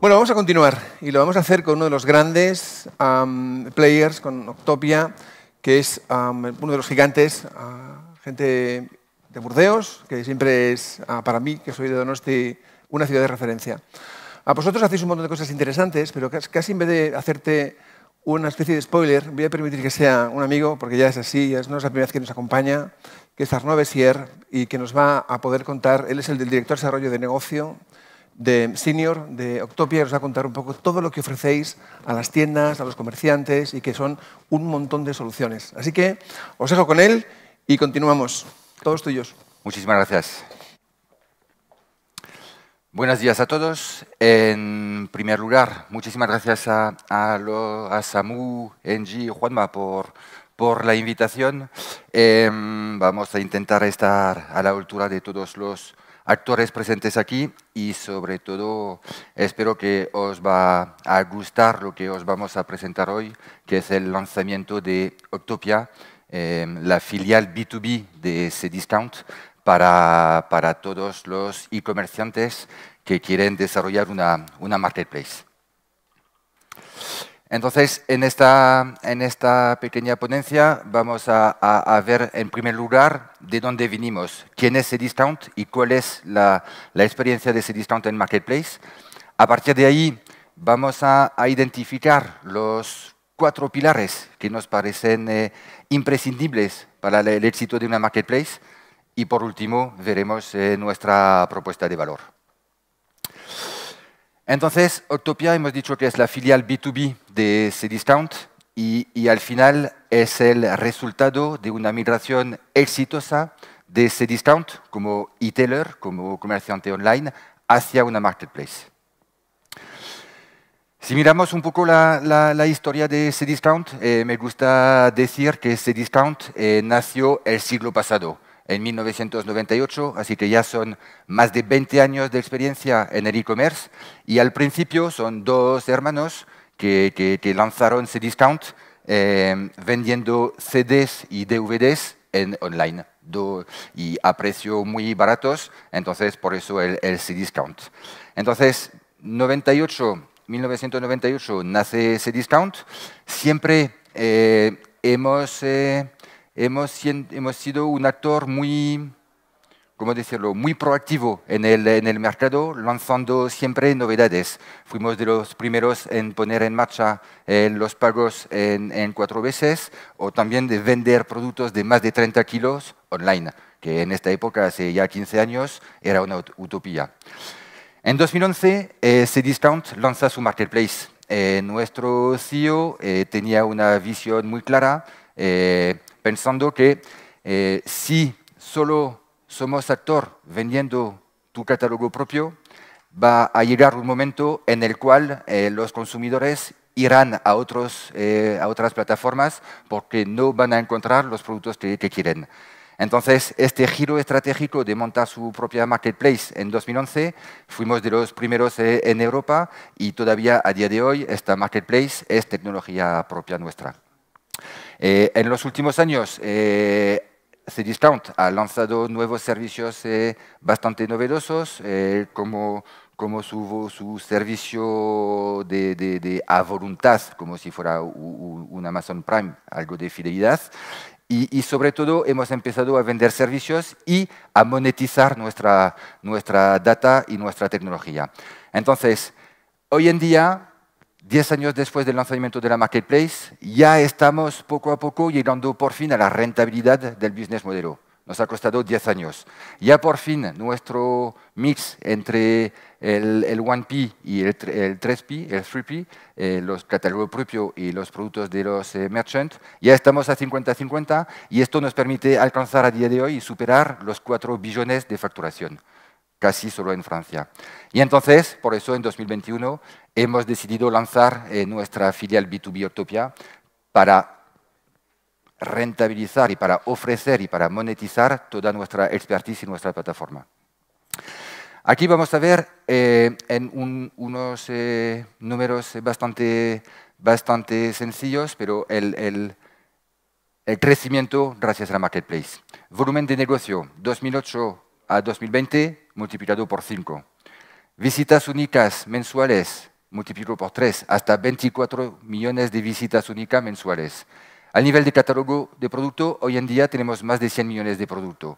Bueno, vamos a continuar y lo vamos a hacer con uno de los grandes players, con Octopia, que es uno de los gigantes, ah, gente de Burdeos, que siempre es, ah, para mí, que soy de Donosti, una ciudad de referencia. A vosotros hacéis un montón de cosas interesantes, pero casi en vez de hacerte una especie de spoiler. Voy a permitir que sea un amigo, porque ya es así, ya no es la primera vez que nos acompaña, que es Arnaud Bessier y que nos va a poder contar. Él es el del director de desarrollo de negocio de Senior, de Octopia, nos va a contar un poco todo lo que ofrecéis a las tiendas, a los comerciantes y que son un montón de soluciones. Así que os dejo con él y continuamos. Todos tuyos. Muchísimas gracias. Buenos días a todos. En primer lugar, muchísimas gracias a, Samu, Engie y Juanma por, la invitación. Em, vamos a intentar estar a la altura de todos los actores presentes aquí y sobre todo espero que os va a gustar lo que os vamos a presentar hoy, que es el lanzamiento de Octopia, em, la filial B2B de Cdiscount, para, todos los e-comerciantes que quieren desarrollar una, marketplace. Entonces, en esta, pequeña ponencia vamos a, ver en primer lugar de dónde vinimos, quién es discount y cuál es la, la experiencia de ese discount en Marketplace. A partir de ahí vamos a, identificar los cuatro pilares que nos parecen eh, imprescindibles para el éxito de una Marketplace. Y por último, veremos eh, nuestra propuesta de valor. Entonces, Octopia hemos dicho que es la filial B2B de Cdiscount y, y al final es el resultado de una migración exitosa de Cdiscount como e-tailer, como comerciante online, hacia una marketplace. Si miramos un poco la, historia de Cdiscount, discount eh, me gusta decir que Cdiscount discount eh, nació el siglo pasado, en 1998, así que ya son más de 20 años de experiencia en el e-commerce y al principio son dos hermanos que, lanzaron Cdiscount eh, vendiendo CDs y DVDs en online do, y a precios muy baratos, entonces por eso el, el Cdiscount. Entonces, 98, 1998 nace Cdiscount, siempre eh, hemos... Eh, hemos, sido un actor muy, ¿cómo decirlo?, muy proactivo en el, mercado, lanzando siempre novedades. Fuimos de los primeros en poner en marcha eh, los pagos en, cuatro veces o también de vender productos de más de 30 kilos online, que en esta época, hace ya 15 años, era una utopía. En 2011, eh, Cdiscount lanza su marketplace. Eh, nuestro CEO eh, tenía una visión muy clara eh, pensando que eh, si solo somos actor vendiendo tu catálogo propio, va a llegar un momento en el cual eh, los consumidores irán eh, a, otras plataformas porque no van a encontrar los productos que, que, quieren. Entonces, este giro estratégico de montar su propia marketplace en 2011, fuimos de los primeros en Europa y todavía a día de hoy esta marketplace es tecnología propia nuestra. Eh, en los últimos años, eh, Cdiscount ha lanzado nuevos servicios eh, bastante novedosos, eh, como, como su, su servicio de, de, a voluntad, como si fuera un, Amazon Prime, algo de fidelidad. Y, y, sobre todo hemos empezado a vender servicios y a monetizar nuestra, nuestra data y nuestra tecnología. Entonces, hoy en día Diez años después del lanzamiento de la Marketplace, ya estamos poco a poco llegando por fin a la rentabilidad del business modelo. Nos ha costado 10 años. Ya por fin nuestro mix entre el, el 1P y el, 3P, el 3P, eh, los catálogos propios y los productos de los eh, merchants, ya estamos a 50-50 y esto nos permite alcanzar a día de hoy y superar los 4 billones de facturación casi solo en Francia. Y entonces, por eso en 2021 hemos decidido lanzar eh, nuestra filial B2B Utopia para rentabilizar y para ofrecer y para monetizar toda nuestra expertise y nuestra plataforma. Aquí vamos a ver eh, en unos eh, números bastante, bastante sencillos, pero el, el, crecimiento gracias a la marketplace. Volumen de negocio, 2008 a 2020 multiplicado por 5. Visitas únicas mensuales multiplicado por 3, hasta 24 millones de visitas únicas mensuales. A nivel de catálogo de producto, hoy en día tenemos más de 100 millones de productos.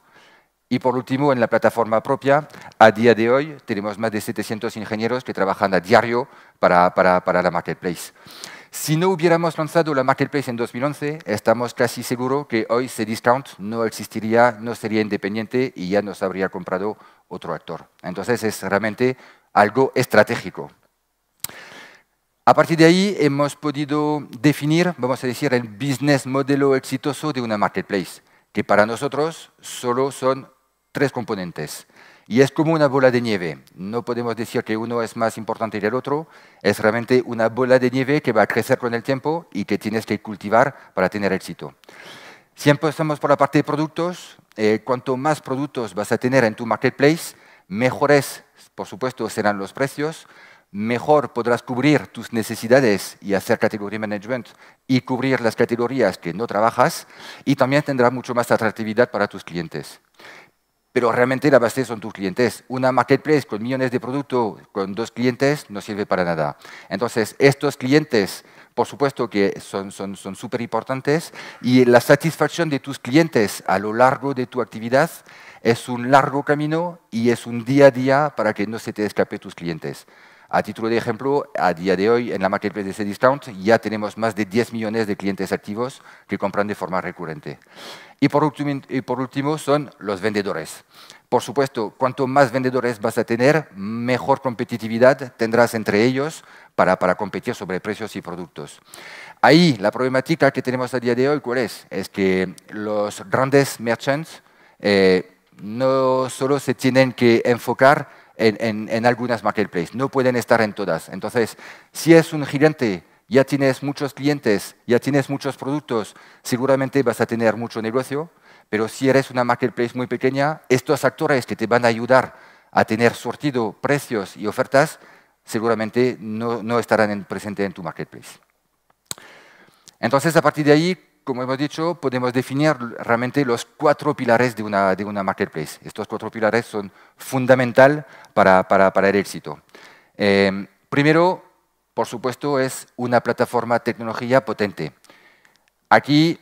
Y por último, en la plataforma propia, a día de hoy tenemos más de 700 ingenieros que trabajan a diario para la marketplace. Si no hubiéramos lanzado la Marketplace en 2011, estamos casi seguros que hoy ese discount no existiría, no sería independiente y ya nos habría comprado otro actor. Entonces es realmente algo estratégico. A partir de ahí hemos podido definir, vamos a decir, el business modelo exitoso de una marketplace, que para nosotros solo son tres componentes. Y es como una bola de nieve. No podemos decir que uno es más importante que el otro. Es realmente una bola de nieve que va a crecer con el tiempo y que tienes que cultivar para tener éxito. Siempre estamos por la parte de productos, eh, cuanto más productos vas a tener en tu marketplace, mejores, por supuesto, serán los precios, mejor podrás cubrir tus necesidades y hacer category management y cubrir las categorías que no trabajas y también tendrás mucho más atractividad para tus clientes pero realmente la base son tus clientes. Una marketplace con millones de productos, con dos clientes, no sirve para nada. Entonces, estos clientes, por supuesto que son súper son, importantes y la satisfacción de tus clientes a lo largo de tu actividad es un largo camino y es un día a día para que no se te escape tus clientes. A título de ejemplo, a día de hoy en la marketplace de Cdiscount ya tenemos más de 10 millones de clientes activos que compran de forma recurrente. Y por, último, y por último son los vendedores. Por supuesto, cuanto más vendedores vas a tener, mejor competitividad tendrás entre ellos para, para, competir sobre precios y productos. Ahí la problemática que tenemos a día de hoy, ¿cuál es? Es que los grandes merchants eh, no solo se tienen que enfocar en, algunas marketplaces, no pueden estar en todas. Entonces, si es un gigante, ya tienes muchos clientes, ya tienes muchos productos, seguramente vas a tener mucho negocio, pero si eres una marketplace muy pequeña, estos actores que te van a ayudar a tener sortido precios y ofertas, seguramente no, estarán presentes en tu marketplace. Entonces, a partir de ahí, como hemos dicho, podemos definir realmente los cuatro pilares de una, marketplace. Estos cuatro pilares son fundamentales para, el éxito. Eh, primero, por supuesto, es una plataforma tecnología potente. Aquí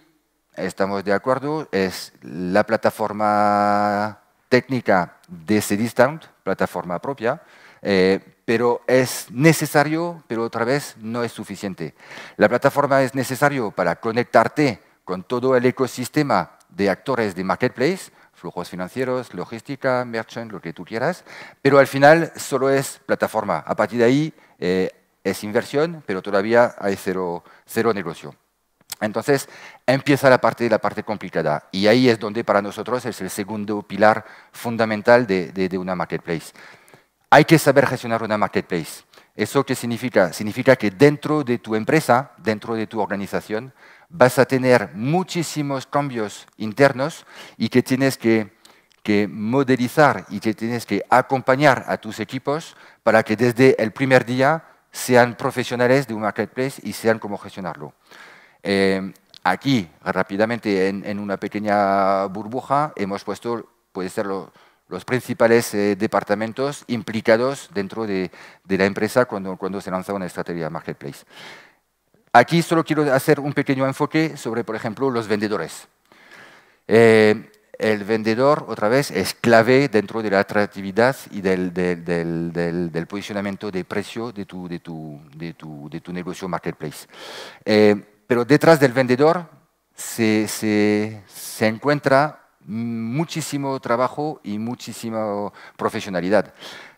estamos de acuerdo, es la plataforma técnica de CDistant, plataforma propia, eh, pero es necesario, pero otra vez no es suficiente. La plataforma es necesario para conectarte con todo el ecosistema de actores de marketplace, flujos financieros, logística, merchant, lo que tú quieras, pero al final solo es plataforma. A partir de ahí eh, es inversión, pero todavía hay cero, negocio. Entonces empieza la parte, la parte complicada y ahí es donde para nosotros es el segundo pilar fundamental de una marketplace. Hay que saber gestionar una marketplace. ¿Eso qué significa? Significa que dentro de tu empresa, dentro de tu organización, vas a tener muchísimos cambios internos y que tienes que, modelizar y que tienes que acompañar a tus equipos para que desde el primer día sean profesionales de un marketplace y sean cómo gestionarlo. Eh, aquí, rápidamente, en, una pequeña burbuja, hemos puesto, puede serlo, los principales eh, departamentos implicados dentro de, la empresa cuando, cuando, se lanza una estrategia marketplace. Aquí solo quiero hacer un pequeño enfoque sobre, por ejemplo, los vendedores. Eh, el vendedor, otra vez, es clave dentro de la atractividad y del, del, posicionamiento de precio de tu, de tu, de tu, negocio marketplace. Eh, pero detrás del vendedor se, se, se encuentra muchísimo trabajo y muchísima profesionalidad.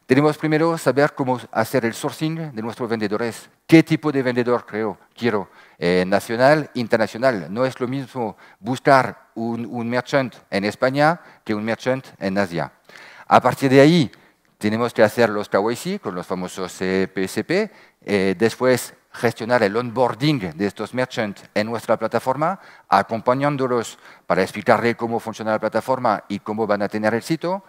Tenemos primero saber cómo hacer el sourcing de nuestros vendedores. ¿Qué tipo de vendedor creo, quiero? Eh, nacional, internacional. No es lo mismo buscar un, merchant en España que un merchant en Asia. A partir de ahí, tenemos que hacer los KYC con los famosos eh, eh después, gestionar el onboarding de estos merchants en nuestra plataforma, acompañándolos para explicarles cómo funciona la plataforma y cómo van a tener el sitio.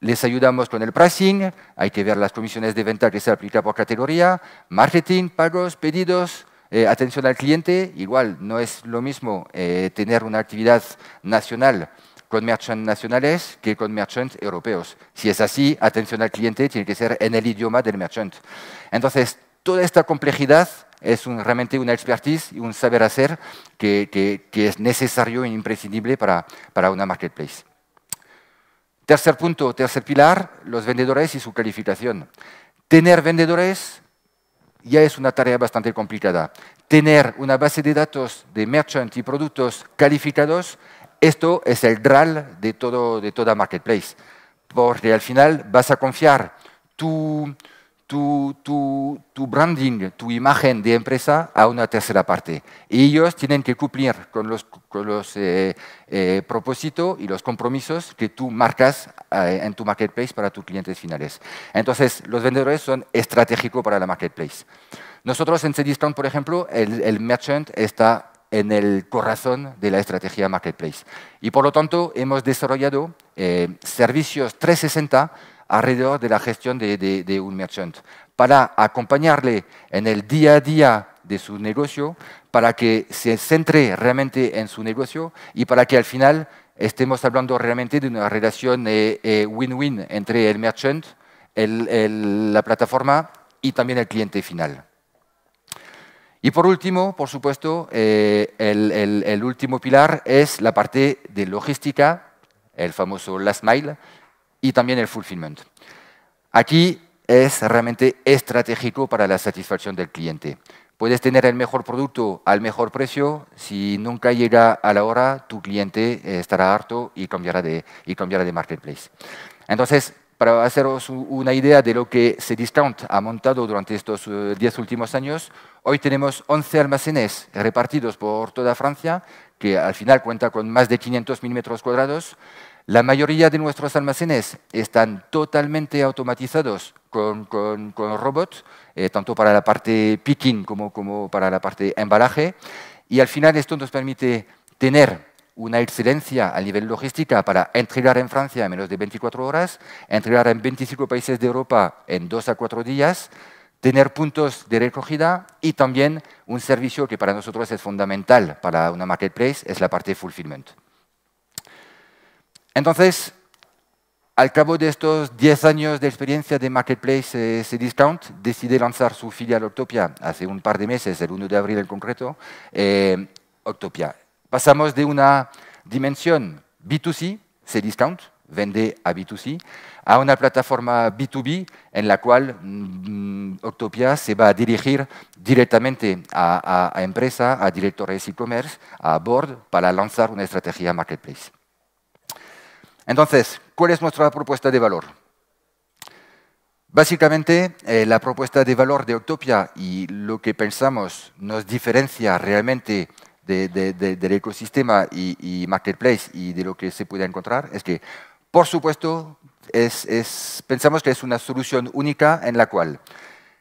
Les ayudamos con el pricing, hay que ver las comisiones de venta que se aplica por categoría, marketing, pagos, pedidos, eh, atención al cliente. Igual, no es lo mismo eh, tener una actividad nacional con merchants nacionales que con merchants europeos. Si es así, atención al cliente tiene que ser en el idioma del merchant. Entonces, toda esta complejidad es realmente una expertise y un saber hacer que, es necesario e imprescindible para, para, una marketplace. Tercer punto, tercer pilar, los vendedores y su calificación. Tener vendedores ya es una tarea bastante complicada. Tener una base de datos de merchants y productos calificados, esto es el dral de, todo, de toda marketplace. Porque al final vas a confiar tu, tu, branding, tu imagen de empresa a una tercera parte. Y ellos tienen que cumplir con los, los eh, eh, propósitos y los compromisos que tú marcas eh, en tu marketplace para tus clientes finales. Entonces, los vendedores son estratégicos para la marketplace. Nosotros en Cdiscount, por ejemplo, el, el merchant está en el corazón de la estrategia marketplace. Y por lo tanto, hemos desarrollado servicios 360 alrededor de la gestión de, un merchant, para acompañarle en el día a día de su negocio, para que se centre realmente en su negocio y para que al final estemos hablando realmente de una relación eh, eh, win-win entre el merchant, la plataforma y también el cliente final. Y por último, por supuesto, eh, el, el último pilar es la parte de logística, el famoso last mile, y también el fulfillment. Aquí es realmente estratégico para la satisfacción del cliente. Puedes tener el mejor producto al mejor precio, si nunca llega a la hora, tu cliente eh, estará harto y cambiará de, y cambiará de marketplace. Entonces, para haceros una idea de lo que C-Discount ha montado durante estos 10 eh, últimos años, hoy tenemos 11 almacenes repartidos por toda Francia, que al final cuenta con más de 500 mil metros cuadrados, la mayoría de nuestros almacenes están totalmente automatizados con, robots, eh, tanto para la parte picking como, como para la parte embalaje, y al final esto nos permite tener una excelencia a nivel logística para entregar en Francia en menos de 24 horas, entregar en 25 países de Europa en 2 a 4 días, tener puntos de recogida y también un servicio que para nosotros es fundamental para una marketplace, es la parte fulfillment. Entonces, al cabo de estos 10 años de experiencia de Marketplace C-Discount, eh, decide lanzar su filial Octopia hace un par de meses, el 1 de abril en concreto, eh, Octopia. Pasamos de una dimensión B2C, C-Discount, vende a B2C, a una plataforma B2B en la cual mm, Octopia se va a dirigir directamente a, empresas, a empresa, a directores e-commerce, a board, para lanzar una estrategia marketplace. Entonces, ¿cuál es nuestra propuesta de valor? Básicamente, eh, la propuesta de valor de Octopia y lo que pensamos nos diferencia realmente del ecosistema y, marketplace y de lo que se puede encontrar es que, por supuesto, pensamos que es una solución única en la cual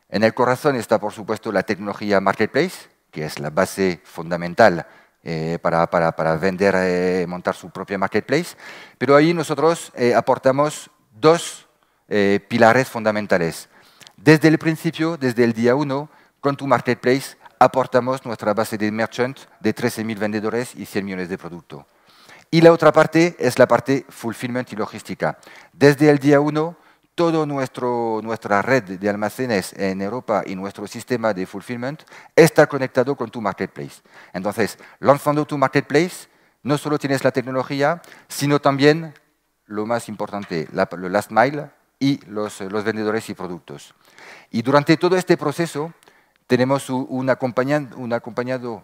en el corazón está, por supuesto, la tecnología marketplace, que es la base fundamental eh, para, vender, eh, montar su propia marketplace. Pero ahí nosotros eh, aportamos dos eh, pilares fundamentales. Desde el principio, desde el día uno, con tu marketplace aportamos nuestra base de merchant de 13.000 vendedores y 100 millones de productos. Y la otra parte es la parte fulfillment y logística. Desde el día uno toda nuestra red de almacenes en Europa y nuestro sistema de fulfillment está conectado con tu marketplace. Entonces, lanzando tu marketplace, no solo tienes la tecnología, sino también, lo más importante, la, last mile y los, vendedores y productos. Y durante todo este proceso, tenemos un, acompañado, un eh, acompañado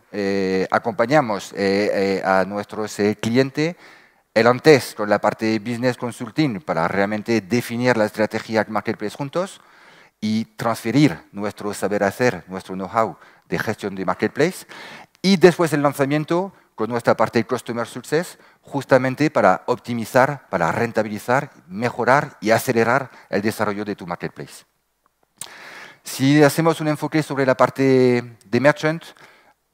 acompañamos eh, eh, a nuestros clientes el antes con la parte de business consulting para realmente definir la estrategia de marketplace juntos y transferir nuestro saber hacer, nuestro know-how de gestión de marketplace. Y después el lanzamiento con nuestra parte de Customer Success, justamente para optimizar, para rentabilizar, mejorar y acelerar el desarrollo de tu marketplace. Si hacemos un enfoque sobre la parte de merchant,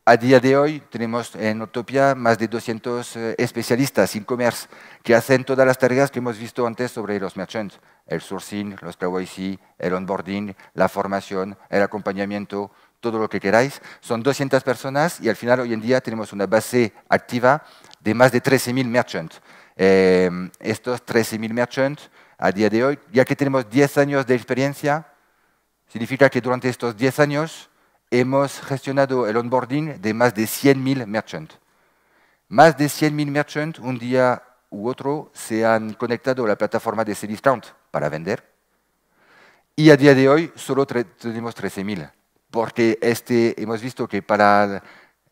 a día de hoy tenemos en Utopia más de 200 eh, especialistas en commerce que hacen todas las tareas que hemos visto antes sobre los merchants, el sourcing, los KYC, el onboarding, la formación, el acompañamiento, todo lo que queráis. Son 200 personas y al final hoy en día tenemos una base activa de más de 13.000 merchants. Eh, estos 13.000 merchants a día de hoy, ya que tenemos 10 años de experiencia, significa que durante estos 10 años hemos gestionado el onboarding de más de 100.000 merchants. Más de 100.000 merchants un día u otro se han conectado a la plataforma de Count para vender. Y a día de hoy solo tenemos 13.000, porque este, hemos visto que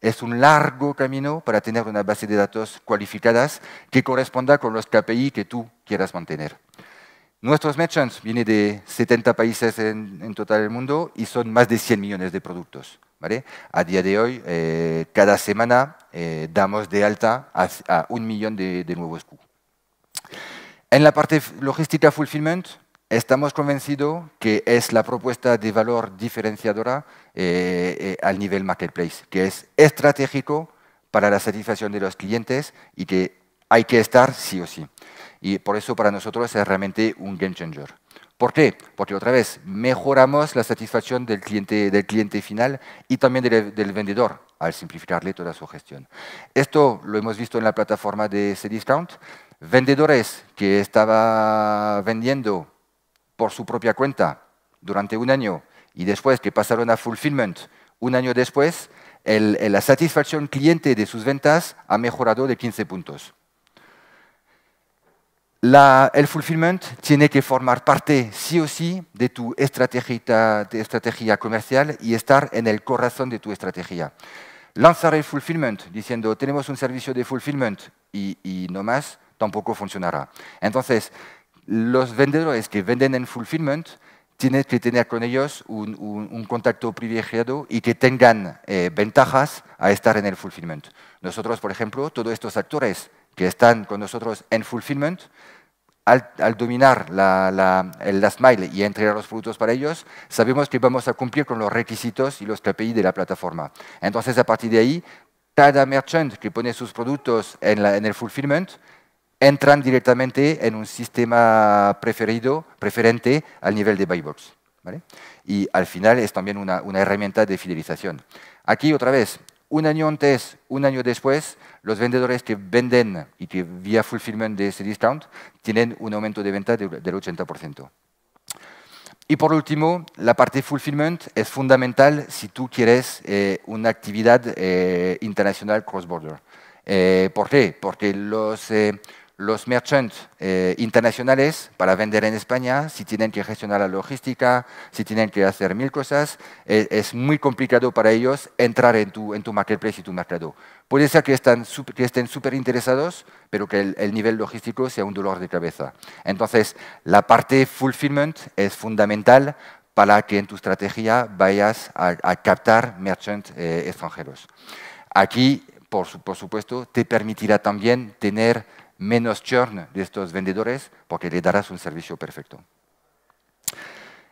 es un largo camino para tener una base de datos cualificadas que corresponda con los KPI que tú quieras mantener. Nuestros merchants vienen de 70 países en, total del mundo y son más de 100 millones de productos. ¿vale? A día de hoy, eh, cada semana eh, damos de alta a, un millón de, nuevos Q. En la parte logística fulfillment, Estamos convencidos que es la propuesta de valor diferenciadora eh, al nivel marketplace, que es estratégico para la satisfacción de los clientes y que hay que estar sí o sí. Y por eso para nosotros es realmente un game changer. ¿Por qué? Porque otra vez mejoramos la satisfacción del cliente, final y también del, vendedor al simplificarle toda su gestión. Esto lo hemos visto en la plataforma de C-Discount. Vendedores que estaban vendiendo por su propia cuenta durante un año y después que pasaron a fulfillment un año después, la satisfacción cliente de sus ventas ha mejorado de 15 puntos el fulfillment tiene que formar parte sí o sí de tu estrategia, comercial y estar en el corazón de tu estrategia. Lanzar el fulfillment diciendo tenemos un servicio de fulfillment y, no más, tampoco funcionará. Entonces, los vendedores que venden en fulfillment tienen que tener con ellos un, contacto privilegiado y que tengan eh, ventajas a estar en el fulfillment. Nosotros, por ejemplo, todos estos actores que están con nosotros en fulfillment, al, dominar la, la, mile y entregar los productos para ellos, sabemos que vamos a cumplir con los requisitos y los KPI de la plataforma. Entonces, a partir de ahí, cada merchant que pone sus productos en, el fulfillment entran directamente en un sistema preferido, preferente al nivel de buybox. ¿vale? Y al final es también una herramienta de fidelización. Aquí otra vez, un año antes, un año después, los vendedores que venden y que vía fulfillment de ese discount tienen un aumento de venta del 80%. Y por último, la parte fulfillment es fundamental si tú quieres eh, una actividad eh, internacional cross-border. Eh, ¿Por qué? Porque los los merchants eh, internacionales para vender en España, si tienen que gestionar la logística, si tienen que hacer mil cosas, eh, es muy complicado para ellos entrar en tu, en tu marketplace y tu mercado. Puede ser que, estén súper interesados, pero que el, nivel logístico sea un dolor de cabeza. Entonces, la parte fulfillment es fundamental para que en tu estrategia vayas a, captar merchants eh, extranjeros. Aquí, por supuesto, te permitirá también tener menos churn de estos vendedores porque le darás un servicio perfecto.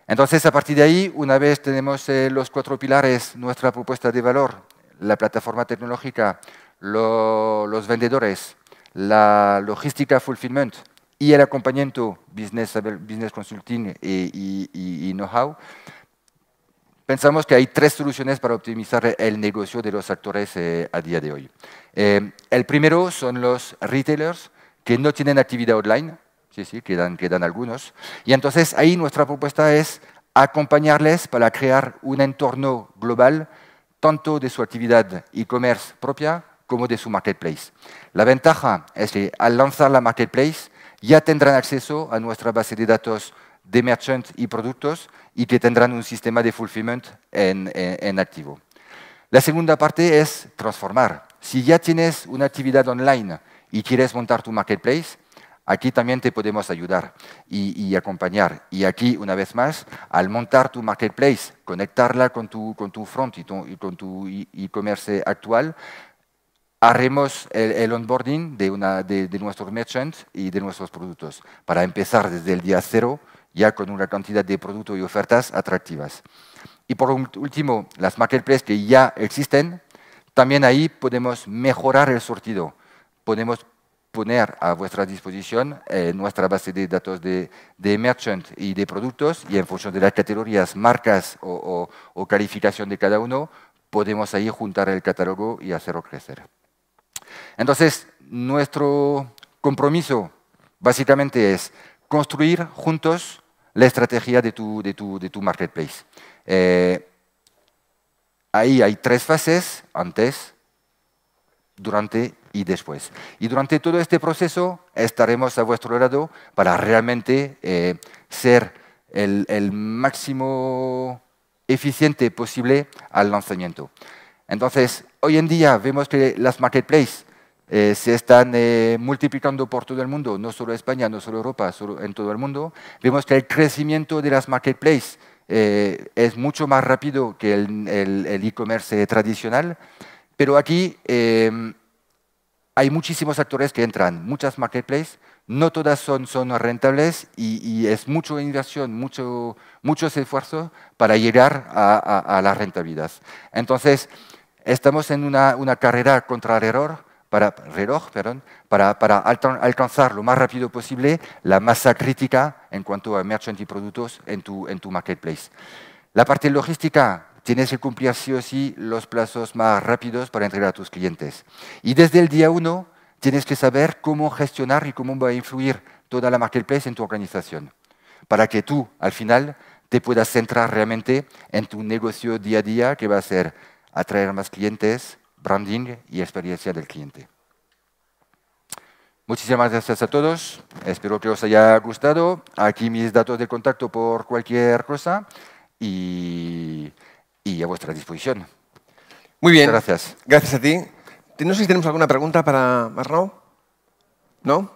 Entonces, a partir de ahí, una vez tenemos eh, los cuatro pilares, nuestra propuesta de valor, la plataforma tecnológica, los vendedores, la logística fulfillment y el acompañamiento business, business consulting eh, y, know-how, pensamos que hay tres soluciones para optimizar el negocio de los actores eh, a día de hoy. el primero son los retailers, que no tienen actividad online, sí, sí, quedan, algunos, y entonces ahí nuestra propuesta es acompañarles para crear un entorno global tanto de su actividad e-commerce propia como de su marketplace. La ventaja es que al lanzar la marketplace ya tendrán acceso a nuestra base de datos de merchants y productos y que tendrán un sistema de fulfillment en activo. La segunda parte es transformar. Si ya tienes una actividad online y quieres montar tu marketplace, aquí también te podemos ayudar y, acompañar. Y aquí, una vez más, al montar tu marketplace, conectarla con tu, front y, con tu e-commerce actual, haremos el, onboarding de, una, de, de, nuestros merchants y de nuestros productos para empezar desde el día cero ya con una cantidad de productos y ofertas atractivas. Y por último, las marketplaces que ya existen, también ahí podemos mejorar el sortido podemos poner a vuestra disposición eh, nuestra base de datos de, de, merchant y de productos y en función de las categorías, marcas o, o, calificación de cada uno, podemos ahí juntar el catálogo y hacerlo crecer. Entonces, nuestro compromiso básicamente es construir juntos la estrategia de tu, de tu, marketplace. Eh, ahí hay tres fases, antes, durante y después. Y durante todo este proceso estaremos a vuestro lado para realmente eh, ser el, máximo eficiente posible al lanzamiento. Entonces, hoy en día vemos que las marketplaces eh, se están eh, multiplicando por todo el mundo, no solo España, no solo Europa, solo en todo el mundo. Vemos que el crecimiento de las marketplaces es mucho más rápido que el e-commerce tradicional, pero aquí hay muchísimos actores que entran, muchas marketplaces, no todas son, rentables y, es mucha inversión, mucho, muchos esfuerzos para llegar a, las rentabilidades. Entonces, estamos en una, carrera contra el error, para, reloj perdón, para, alcanzar lo más rápido posible la masa crítica en cuanto a merchant y productos en tu marketplace. La parte logística tienes que cumplir sí o sí los plazos más rápidos para entregar a tus clientes. Y desde el día uno tienes que saber cómo gestionar y cómo va a influir toda la marketplace en tu organización, para que tú, al final, te puedas centrar realmente en tu negocio día a día, que va a ser atraer más clientes, branding y experiencia del cliente. Muchísimas gracias a todos. Espero que os haya gustado. Aquí mis datos de contacto por cualquier cosa. Y y a vuestra disposición. Muy bien. gracias. Gracias a ti. No sé si tenemos alguna pregunta para Marrao. ¿No?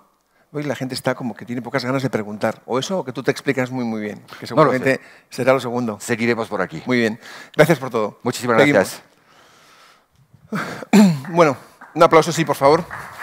Hoy la gente está como que tiene pocas ganas de preguntar. O eso, o que tú te explicas muy, muy bien. Que seguramente será lo segundo. Seguiremos por aquí. Muy bien. Gracias por todo. Muchísimas gracias. Bueno, un aplauso, sí, por favor.